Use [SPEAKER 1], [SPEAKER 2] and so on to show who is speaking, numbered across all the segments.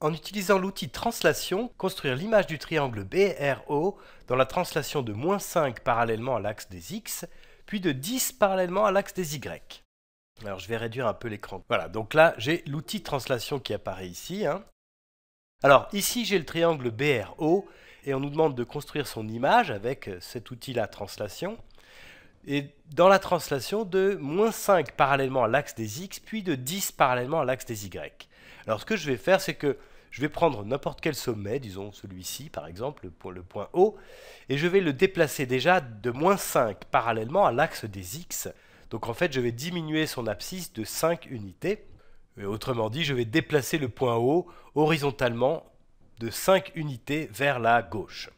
[SPEAKER 1] En utilisant l'outil translation, construire l'image du triangle BRO dans la translation de moins 5 parallèlement à l'axe des X, puis de 10 parallèlement à l'axe des Y. Alors je vais réduire un peu l'écran. Voilà, donc là j'ai l'outil translation qui apparaît ici. Hein. Alors ici j'ai le triangle BRO et on nous demande de construire son image avec euh, cet outil-là translation. Et dans la translation de moins 5 parallèlement à l'axe des X, puis de 10 parallèlement à l'axe des Y. Alors ce que je vais faire, c'est que je vais prendre n'importe quel sommet, disons celui-ci par exemple, le point O, et je vais le déplacer déjà de moins 5 parallèlement à l'axe des X. Donc en fait, je vais diminuer son abscisse de 5 unités. autrement dit, je vais déplacer le point O horizontalement de 5 unités vers la gauche.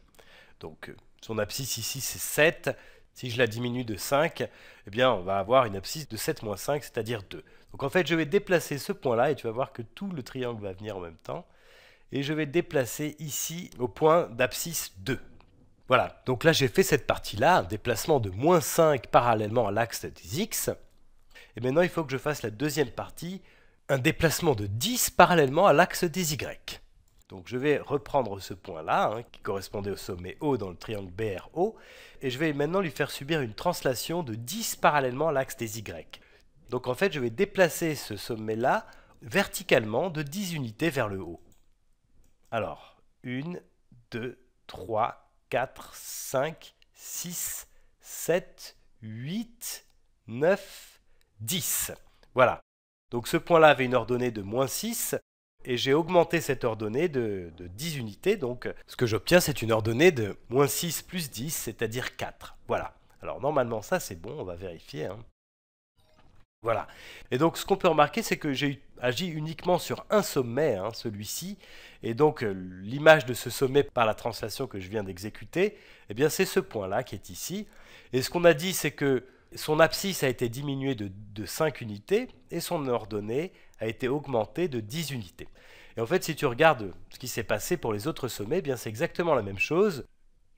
[SPEAKER 1] Donc son abscisse ici c'est 7, si je la diminue de 5, eh bien on va avoir une abscisse de 7 moins 5, c'est-à-dire 2. Donc en fait, je vais déplacer ce point-là, et tu vas voir que tout le triangle va venir en même temps. Et je vais déplacer ici au point d'abscisse 2. Voilà, donc là j'ai fait cette partie-là, un déplacement de moins 5 parallèlement à l'axe des x. Et maintenant il faut que je fasse la deuxième partie, un déplacement de 10 parallèlement à l'axe des y. Donc je vais reprendre ce point-là, hein, qui correspondait au sommet O dans le triangle BRO, et je vais maintenant lui faire subir une translation de 10 parallèlement à l'axe des Y. Donc en fait, je vais déplacer ce sommet-là verticalement de 10 unités vers le haut. Alors, 1, 2, 3, 4, 5, 6, 7, 8, 9, 10. Voilà. Donc ce point-là avait une ordonnée de moins 6, et j'ai augmenté cette ordonnée de, 10 unités. Donc ce que j'obtiens, c'est une ordonnée de moins 6 plus 10, c'est-à-dire 4. Voilà. Alors normalement ça c'est bon, on va vérifier. Hein. Voilà. Et donc ce qu'on peut remarquer, c'est que j'ai agi uniquement sur un sommet, hein, celui-ci, et donc euh, l'image de ce sommet par la translation que je viens d'exécuter, eh bien c'est ce point-là qui est ici. Et ce qu'on a dit, c'est que son abscisse a été diminuée de, 5 unités et son ordonnée a été augmentée de 10 unités. Et en fait, si tu regardes ce qui s'est passé pour les autres sommets, eh bien c'est exactement la même chose.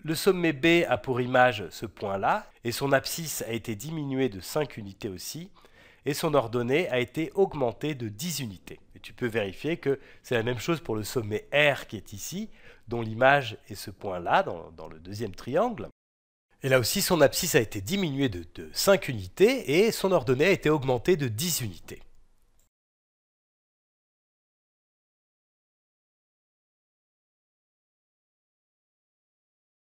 [SPEAKER 1] Le sommet B a pour image ce point-là, et son abscisse a été diminuée de 5 unités aussi, et son ordonnée a été augmentée de 10 unités. Et tu peux vérifier que c'est la même chose pour le sommet R qui est ici, dont l'image est ce point-là, dans le deuxième triangle. Et là aussi, son abscisse a été diminuée de, 5 unités et son ordonnée a été augmentée de 10 unités.